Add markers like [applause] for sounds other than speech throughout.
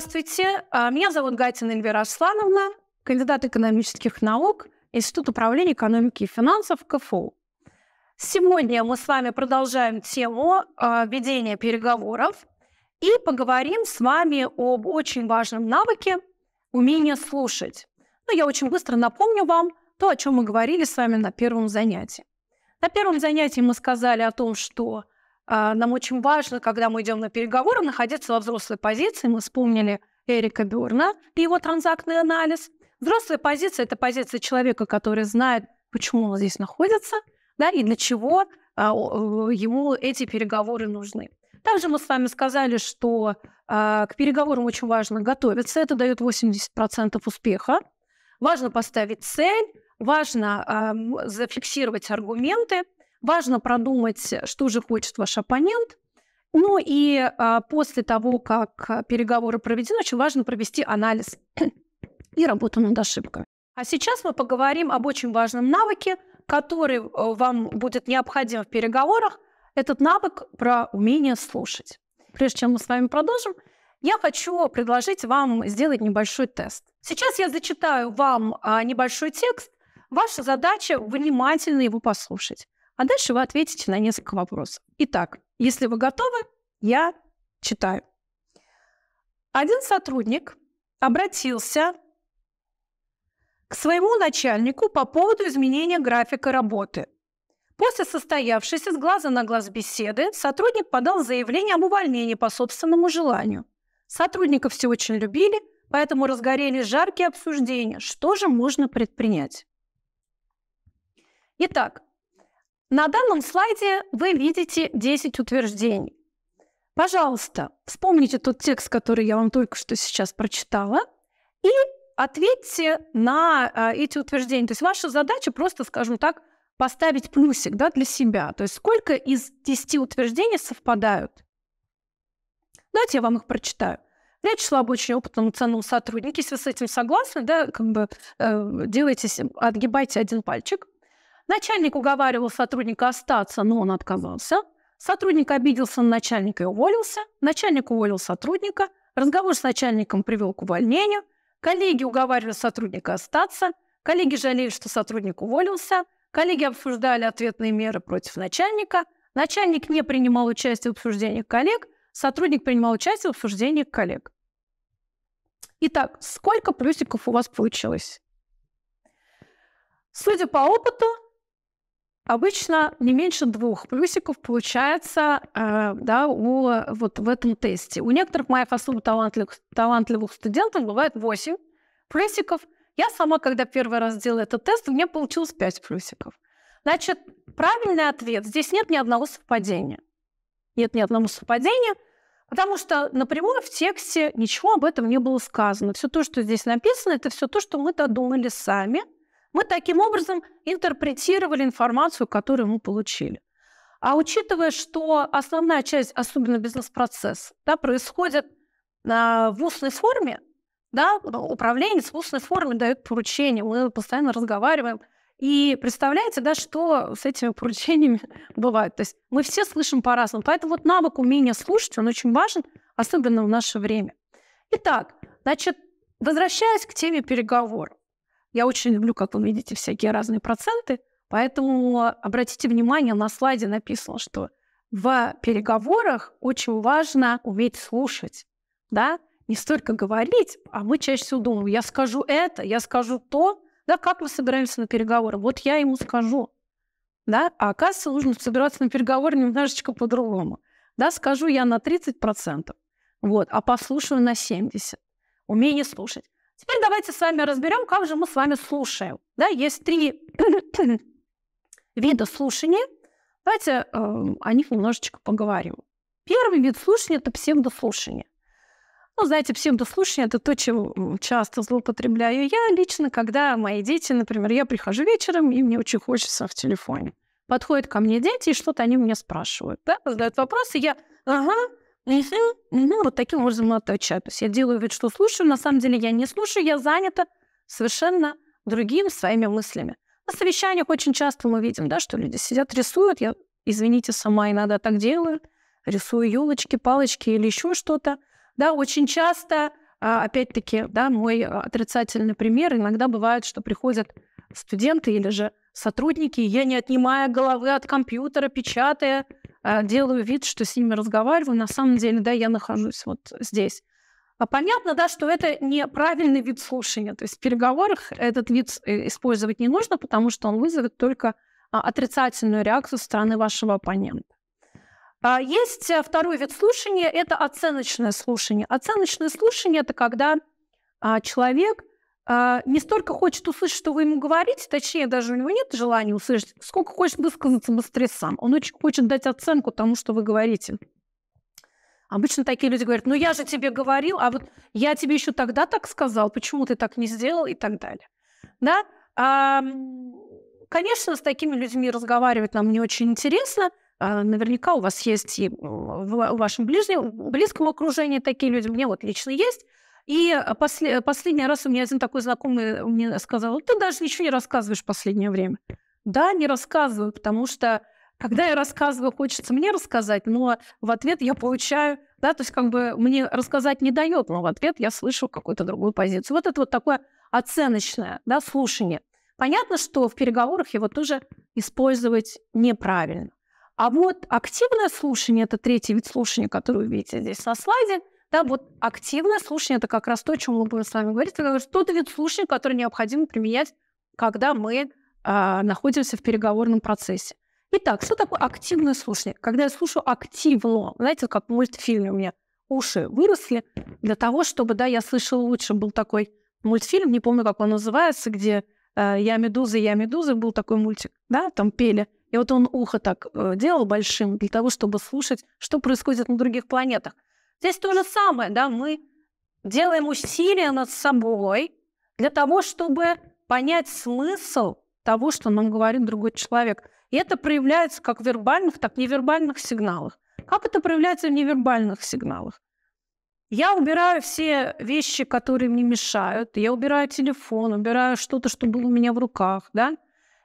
Здравствуйте, а, меня зовут Гатина Эльвира Аслановна, кандидат экономических наук, Институт управления экономики и финансов КФУ. Сегодня мы с вами продолжаем тему а, ведения переговоров и поговорим с вами об очень важном навыке – умение слушать. Но я очень быстро напомню вам то, о чем мы говорили с вами на первом занятии. На первом занятии мы сказали о том, что а, нам очень важно, когда мы идем на переговоры, находиться во взрослой позиции. Мы вспомнили Эрика Бюрна и его транзактный анализ. Взрослая позиция – это позиция человека, который знает, почему он здесь находится, да, и для чего а, ему эти переговоры нужны. Также мы с вами сказали, что а, к переговорам очень важно готовиться. Это дает 80% успеха. Важно поставить цель, важно зафиксировать аргументы – Важно продумать, что же хочет ваш оппонент. Ну и а, после того, как а, переговоры проведены, очень важно провести анализ и работу над ошибками. А сейчас мы поговорим об очень важном навыке, который э, вам будет необходим в переговорах. Этот навык про умение слушать. Прежде чем мы с вами продолжим, я хочу предложить вам сделать небольшой тест. Сейчас я зачитаю вам а, небольшой текст. Ваша задача внимательно его послушать. А дальше вы ответите на несколько вопросов. Итак, если вы готовы, я читаю. Один сотрудник обратился к своему начальнику по поводу изменения графика работы. После состоявшейся с глаза на глаз беседы сотрудник подал заявление об увольнении по собственному желанию. Сотрудников все очень любили, поэтому разгорелись жаркие обсуждения, что же можно предпринять. Итак, на данном слайде вы видите 10 утверждений. Пожалуйста, вспомните тот текст, который я вам только что сейчас прочитала, и ответьте на а, эти утверждения. То есть ваша задача просто, скажем так, поставить плюсик да, для себя. То есть сколько из 10 утверждений совпадают? Давайте я вам их прочитаю. Речь шла об очень опытном ценном сотруднике. Если вы с этим согласны, да, как бы э, делайте, отгибайте один пальчик – Начальник уговаривал сотрудника остаться, но он отказался. Сотрудник обиделся на начальника и уволился. Начальник уволил сотрудника. Разговор с начальником привел к увольнению. Коллеги уговаривали сотрудника остаться. Коллеги жалели, что сотрудник уволился. Коллеги обсуждали ответные меры против начальника. Начальник не принимал участие в обсуждении коллег. Сотрудник принимал участие в обсуждении коллег. Итак, сколько плюсиков у вас получилось? Судя по опыту, Обычно не меньше двух плюсиков получается э, да, у, э, вот в этом тесте. У некоторых моих особо талантливых, талантливых студентов бывает 8 плюсиков. Я сама, когда первый раз делала этот тест, у меня получилось 5 плюсиков. Значит, правильный ответ. Здесь нет ни одного совпадения. Нет ни одного совпадения, потому что напрямую в тексте ничего об этом не было сказано. Все то, что здесь написано, это все то, что мы додумали сами – мы таким образом интерпретировали информацию, которую мы получили. А учитывая, что основная часть, особенно бизнес-процесс, да, происходит а, в устной форме, да, ну, управление с устной формой дает поручения, мы постоянно разговариваем. И представляете, да, что с этими поручениями [laughs] бывает. То есть мы все слышим по-разному. Поэтому вот навык умения слушать, он очень важен, особенно в наше время. Итак, значит, возвращаясь к теме переговоров. Я очень люблю, как вы видите, всякие разные проценты, поэтому обратите внимание, на слайде написано, что в переговорах очень важно уметь слушать, да, не столько говорить, а мы чаще всего думаем, я скажу это, я скажу то, да, как мы собираемся на переговоры, вот я ему скажу, да, а оказывается, нужно собираться на переговоры немножечко по-другому, да, скажу я на 30%, вот, а послушаю на 70%, умение слушать. Теперь давайте с вами разберем, как же мы с вами слушаем. Да, есть три [coughs] вида слушания. Давайте э, о них немножечко поговорим. Первый вид слушания – это псевдослушание. Ну, знаете, псевдослушание – это то, чем часто злоупотребляю я лично, когда мои дети, например, я прихожу вечером, и мне очень хочется в телефоне. Подходят ко мне дети, и что-то они меня спрашивают, да, задают вопросы, я «Ага, Угу, угу, вот таким образом мы отвечаем. То есть я делаю вид, что слушаю, на самом деле я не слушаю, я занята совершенно другими своими мыслями. На совещаниях очень часто мы видим, да, что люди сидят, рисуют. Я, извините, сама иногда так делаю. Рисую елочки, палочки или еще что-то. Да, очень часто, а, опять-таки, да, мой а, отрицательный пример. Иногда бывает, что приходят студенты или же сотрудники, я не отнимая головы от компьютера, печатая а, делаю вид, что с ними разговариваю, на самом деле, да, я нахожусь вот здесь. А понятно, да, что это неправильный вид слушания. То есть в переговорах этот вид э, использовать не нужно, потому что он вызовет только а, отрицательную реакцию стороны вашего оппонента. А, есть э, второй вид слушания, это оценочное слушание. Оценочное слушание – это когда человек а, не столько хочет услышать, что вы ему говорите, точнее, даже у него нет желания услышать, сколько хочет высказаться быстрее сам. Он очень хочет дать оценку тому, что вы говорите. Обычно такие люди говорят, ну я же тебе говорил, а вот я тебе еще тогда так сказал, почему ты так не сделал и так далее. Да? А, конечно, с такими людьми разговаривать нам не очень интересно. А, наверняка у вас есть и в вашем ближнем, близком окружении такие люди. Мне вот лично есть. И э, после, последний раз у меня один такой знакомый мне сказал, ты даже ничего не рассказываешь в последнее время. Да, не рассказываю, потому что когда я рассказываю, хочется мне рассказать, но в ответ я получаю, да, то есть как бы мне рассказать не дает, но в ответ я слышу какую-то другую позицию. Вот это вот такое оценочное, да, слушание. Понятно, что в переговорах его тоже использовать неправильно. А вот активное слушание, это третий вид слушания, который вы видите здесь на слайде – да, вот активное слушание – это как раз то, о чем мы будем с вами говорить. Это тот вид слушания, который необходимо применять, когда мы э, находимся в переговорном процессе. Итак, что такое активное слушание? Когда я слушаю активно, знаете, как в мультфильме у меня уши выросли для того, чтобы, да, я слышала лучше. Был такой мультфильм, не помню, как он называется, где э, «Я медуза, я медуза» был такой мультик, да, там пели. И вот он ухо так э, делал большим для того, чтобы слушать, что происходит на других планетах. Здесь то же самое, да, мы делаем усилия над собой для того, чтобы понять смысл того, что нам говорит другой человек. И это проявляется как в вербальных, так и невербальных сигналах. Как это проявляется в невербальных сигналах? Я убираю все вещи, которые мне мешают. Я убираю телефон, убираю что-то, что было у меня в руках, да.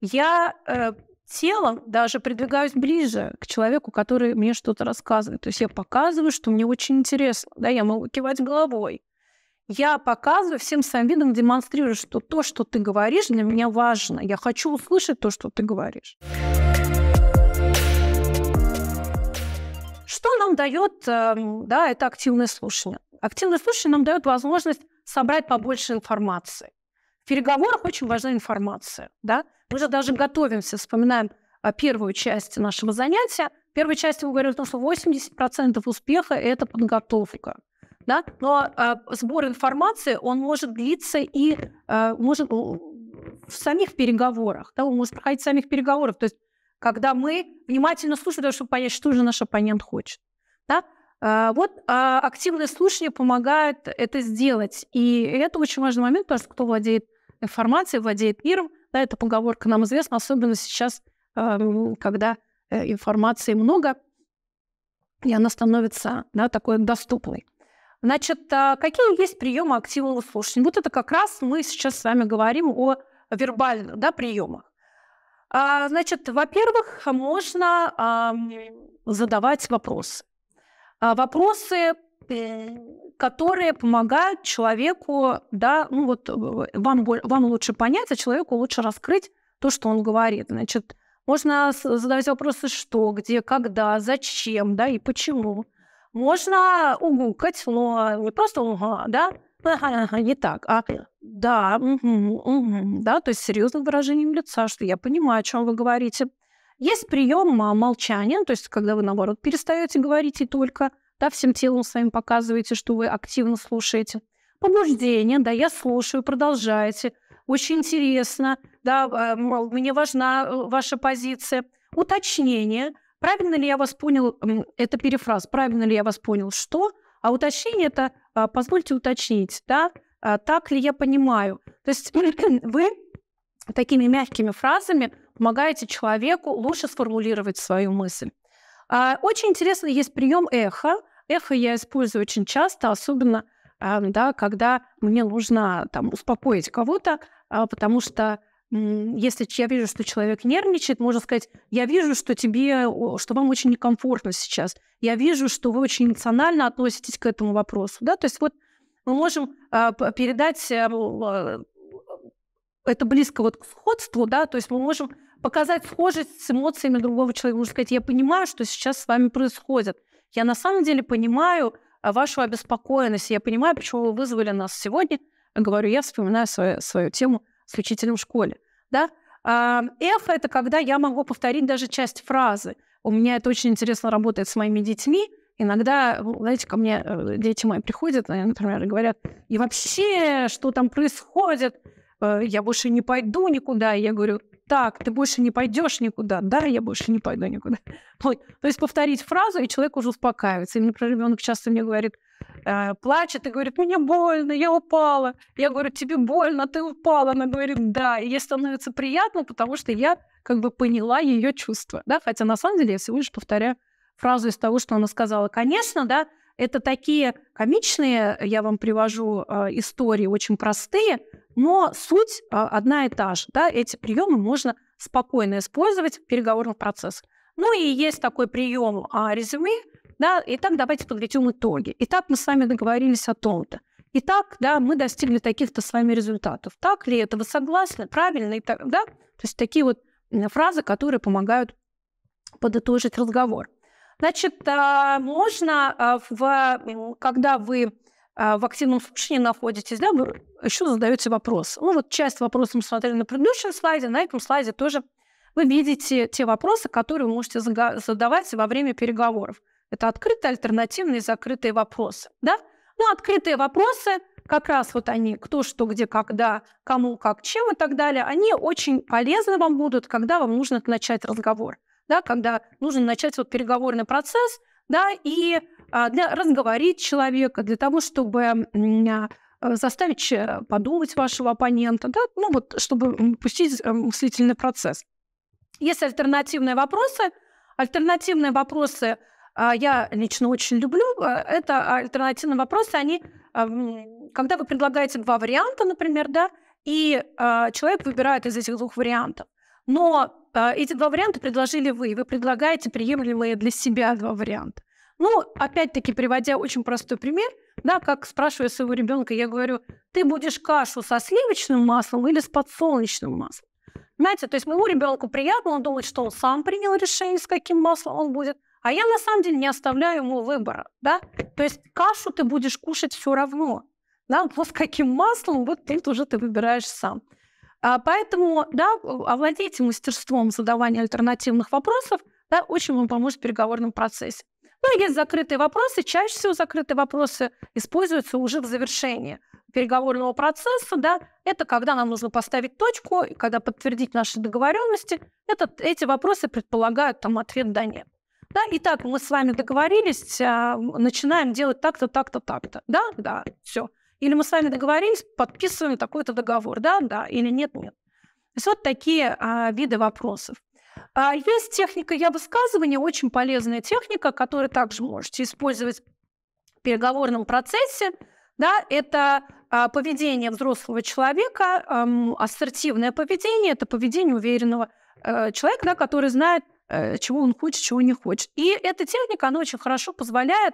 Я э, телом даже придвигаюсь ближе к человеку, который мне что-то рассказывает. То есть я показываю, что мне очень интересно. Да, я могу кивать головой. Я показываю всем своим видом, демонстрирую, что то, что ты говоришь, для меня важно. Я хочу услышать то, что ты говоришь. Что нам дает эм, да, это активное слушание? Активное слушание нам дает возможность собрать побольше информации. В переговорах очень важна информация. Да? Мы же даже готовимся, вспоминаем а, первую часть нашего занятия. В первой части мы говорим, о том, что 80% успеха – это подготовка. Да? Но э, сбор информации, он может длиться и э, может в самих переговорах. Да? Он может проходить в самих переговорах. То есть когда мы внимательно слушаем, чтобы понять, что же наш оппонент хочет. Да? А, вот а, активное слушание помогает это сделать. И это очень важный момент, потому что кто владеет информацией владеет миром. Да, эта поговорка нам известна, особенно сейчас, эм, когда э, информации много, и она становится да, такой доступной. Значит, а, какие есть приемы активного слушания? Вот это как раз мы сейчас с вами говорим о вербальных да, приемах. А, значит, во-первых, можно задавать вопросы. А, вопросы Э, которые помогают человеку, да, ну вот э, вам, вам лучше понять, а человеку лучше раскрыть то, что он говорит. Значит, можно задавать вопросы что, где, когда, зачем, да, и почему. Можно угукать, но не просто уга, да, не так, а да, угу, угу, да, то есть серьезным выражением лица, что я понимаю, о чем вы говорите. Есть прием а, молчания, то есть когда вы, наоборот, перестаете говорить и только да, всем телом своим показываете, что вы активно слушаете. Побуждение, да, я слушаю, продолжайте. Очень интересно, да, а, мне важна э, ваша позиция. Уточнение. Правильно ли я вас понял, это перефраз, правильно ли я вас понял, что? А уточнение это, а, позвольте уточнить, да, а, так ли я понимаю. То есть [clears throat] вы такими мягкими фразами помогаете человеку лучше сформулировать свою мысль. А, очень интересно, есть прием эхо. Эхо я использую очень часто, особенно да, когда мне нужно там, успокоить кого-то, а, потому что если я вижу, что человек нервничает, можно сказать, я вижу, что тебе, что вам очень некомфортно сейчас, я вижу, что вы очень эмоционально относитесь к этому вопросу, да, то есть вот мы можем а, передать э, э, это близко вот к сходству, да, то есть мы можем показать схожесть с эмоциями другого человека. Можно сказать, я понимаю, что сейчас с вами происходит. Я на самом деле понимаю а, вашу обеспокоенность. Я понимаю, почему вы вызвали нас сегодня. Говорю, я вспоминаю свою, свою тему с учителем в школе. Да? А, F – это когда я могу повторить даже часть фразы. У меня это очень интересно работает с моими детьми. Иногда, ну, знаете, ко мне э, дети мои приходят, например, и говорят, и вообще, что там происходит? Э, я больше не пойду никуда. я говорю, так, ты больше не пойдешь никуда, да, я больше не пойду никуда. [laughs] То есть повторить фразу, и человек уже успокаивается. И мне про ребенок часто мне говорит, э, плачет и говорит, «Ну, мне больно, я упала. Я говорю, тебе больно, ты упала. Она говорит, да. И ей становится приятно, потому что я как бы поняла ее чувства. Да? Хотя на самом деле я всего лишь повторяю фразу из того, что она сказала. Конечно, да, это такие комичные, я вам привожу э, истории, очень простые, но суть а, одна и та же. Да? Эти приемы можно спокойно использовать в переговорном процессе. Ну и есть такой прием а, резюме. Да? Итак, давайте подведем итоги. Итак, мы с вами договорились о том-то. Итак, да, мы достигли таких-то с вами результатов. Так ли это? Вы согласны? Правильно? И так, да? То есть такие вот фразы, которые помогают подытожить разговор. Значит, а, можно, а, в, когда вы а, в активном слушании находитесь, да, вы еще задаете вопрос. Ну, вот часть вопросов мы смотрели на предыдущем слайде, на этом слайде тоже вы видите те вопросы, которые вы можете задавать во время переговоров. Это открытые, альтернативные, закрытые вопросы. Да? Ну, открытые вопросы, как раз вот они, кто, что, где, когда, кому, как, чем и так далее, они очень полезны вам будут, когда вам нужно начать разговор, да, когда нужно начать вот переговорный процесс, да, и а, для разговорить человека, для того, чтобы а, э, заставить э, подумать вашего оппонента, да? ну вот, чтобы пустить э, мыслительный процесс. Есть альтернативные вопросы. Альтернативные вопросы а, я лично очень люблю. Это альтернативные вопросы, они, когда вы предлагаете два варианта, например, да, и человек выбирает из этих двух вариантов. Но эти два варианта предложили вы, и вы предлагаете приемлемые для себя два варианта. Ну, опять-таки, приводя очень простой пример, да, как спрашиваю своего ребенка, я говорю, ты будешь кашу со сливочным маслом или с подсолнечным маслом? знаете, то есть моему ребенку приятно, он думает, что он сам принял решение, с каким маслом он будет, а я на самом деле не оставляю ему выбора, да? То есть кашу ты будешь кушать все равно, да, но с каким маслом, вот тут уже ты выбираешь сам. А поэтому, да, овладейте мастерством задавания альтернативных вопросов, да, очень вам поможет в переговорном процессе. Ну, есть закрытые вопросы. Чаще всего закрытые вопросы используются уже в завершении переговорного процесса, да, это когда нам нужно поставить точку, и когда подтвердить наши договоренности, это, эти вопросы предполагают там ответ «да, нет». Да, итак, мы с вами договорились, а, начинаем делать так-то, так-то, так-то. Да, да, все. Или мы с вами договорились, подписываем такой-то договор, да, да, или нет, нет. То есть вот такие а, виды вопросов. А есть техника я высказывания, очень полезная техника, которую также можете использовать в переговорном процессе. Да, это а, поведение взрослого человека, ассертивное поведение, это поведение уверенного э, человека, да, который знает, э, чего он хочет, чего не хочет. И эта техника, она очень хорошо позволяет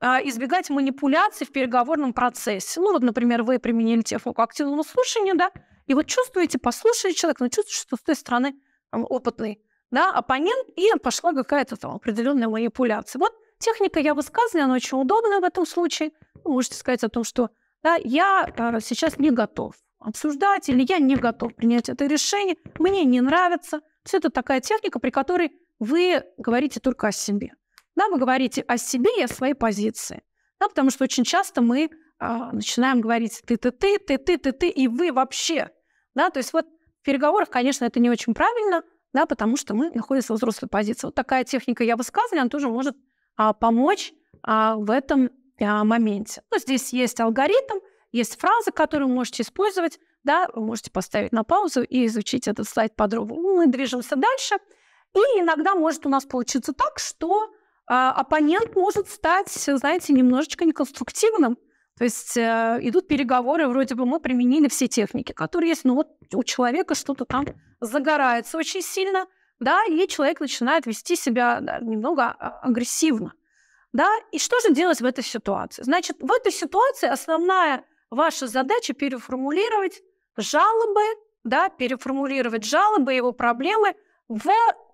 а, избегать манипуляций в переговорном процессе. Ну вот, например, вы применили технику активного слушания, да, и вот чувствуете, послушали человека, но чувствуете, что с той стороны опытный да, оппонент, и пошла какая-то там определенная манипуляция. Вот техника я высказываю, она очень удобна в этом случае. Вы можете сказать о том, что да, я э, сейчас не готов обсуждать или я не готов принять это решение, мне не нравится. Все это такая техника, при которой вы говорите только о себе. Да, вы говорите о себе и о своей позиции. Да, потому что очень часто мы э, начинаем говорить ты, ты, ты, ты, ты, ты, ты, и вы вообще. Да, то есть вот в переговорах, конечно, это не очень правильно, да, потому что мы находимся в взрослой позиции. Вот такая техника я высказывания, она тоже может а, помочь а, в этом а, моменте. Ну, здесь есть алгоритм, есть фразы, которые вы можете использовать, да, вы можете поставить на паузу и изучить этот слайд подробно. Мы движемся дальше. И иногда может у нас получиться так, что а, оппонент может стать, знаете, немножечко неконструктивным, то есть э, идут переговоры, вроде бы мы применили все техники, которые есть, но вот у человека что-то там загорается очень сильно, да, и человек начинает вести себя да, немного а, агрессивно. Да? И что же делать в этой ситуации? Значит, в этой ситуации основная ваша задача переформулировать жалобы, да, переформулировать жалобы, его проблемы в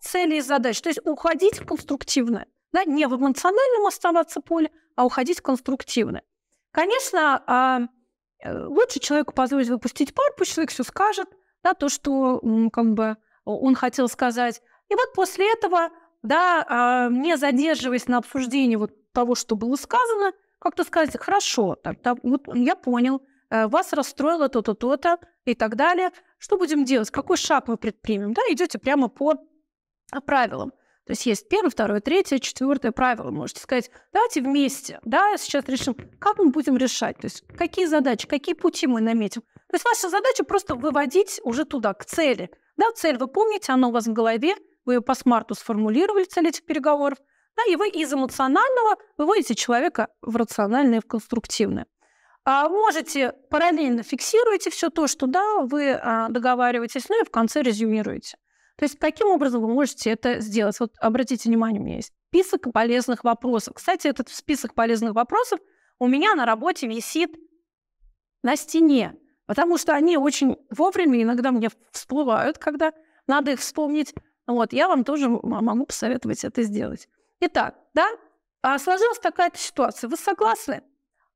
цели и задачи. То есть уходить конструктивно, Да, не в эмоциональном оставаться поле, а уходить конструктивно. Конечно, а, э, лучше человеку позволить выпустить пар, пусть человек все скажет, да, то, что как бы, он хотел сказать. И вот после этого, да, а, не задерживаясь на обсуждении вот того, что было сказано, как-то сказать, хорошо, так, так, вот я понял, э, вас расстроило то-то, то-то и так далее. Что будем делать? Какой шаг мы предпримем? Да, идете прямо по а, правилам. То есть есть первое, второе, третье, четвертое правило. Можете сказать, давайте вместе, да, сейчас решим, как мы будем решать, то есть какие задачи, какие пути мы наметим. То есть ваша задача просто выводить уже туда, к цели. Да, цель вы помните, она у вас в голове, вы ее по смарту сформулировали, цель этих переговоров, да, и вы из эмоционального выводите человека в рациональное и в конструктивное. А можете параллельно фиксируете все то, что да, вы а, договариваетесь, ну и в конце резюмируете. То есть каким образом вы можете это сделать? Вот обратите внимание, у меня есть список полезных вопросов. Кстати, этот список полезных вопросов у меня на работе висит на стене, потому что они очень вовремя иногда мне всплывают, когда надо их вспомнить. Вот, я вам тоже а, могу посоветовать это сделать. Итак, да, а сложилась такая-то ситуация. Вы согласны?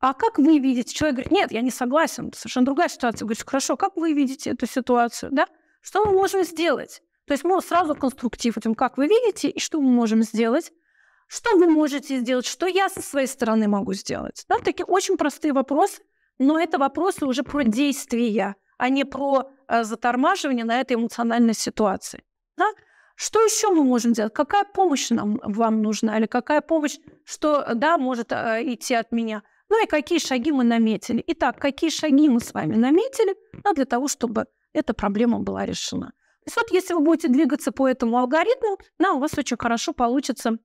А как вы видите? Человек говорит, нет, я не согласен, совершенно другая ситуация. Говорит, хорошо, как вы видите эту ситуацию, да? Что мы можем сделать? То есть мы сразу конструктив этим, как вы видите, и что мы можем сделать, что вы можете сделать, что я со своей стороны могу сделать. Да, такие очень простые вопросы, но это вопросы уже про действия, а не про э, затормаживание на этой эмоциональной ситуации. Да? Что еще мы можем делать? Какая помощь нам, вам нужна? Или какая помощь, что да, может э, идти от меня? Ну и какие шаги мы наметили? Итак, какие шаги мы с вами наметили да, для того, чтобы эта проблема была решена? есть вот если вы будете двигаться по этому алгоритму, нам у вас очень хорошо получится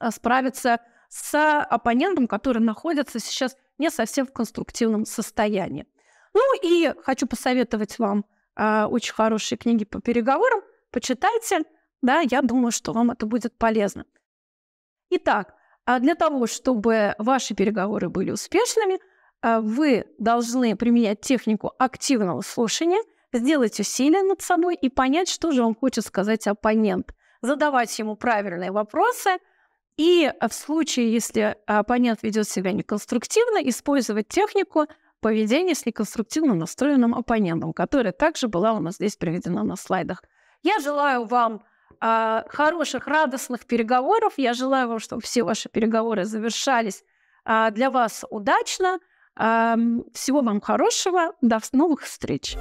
а, справиться с оппонентом, который находится сейчас не совсем в конструктивном состоянии. Ну и хочу посоветовать вам э, очень хорошие книги по переговорам. Почитайте, да, я думаю, что вам это будет полезно. Итак, а, для того, чтобы ваши переговоры были успешными, вы должны применять технику активного слушания – сделать усилия над собой и понять, что же он хочет сказать оппонент, задавать ему правильные вопросы и э, в случае, если оппонент ведет себя неконструктивно, использовать технику поведения с неконструктивно настроенным оппонентом, которая также была у нас здесь приведена на слайдах. Я желаю вам э, хороших, радостных переговоров. Я желаю вам, чтобы все ваши переговоры завершались э, для вас удачно. Э, всего вам хорошего. До новых встреч.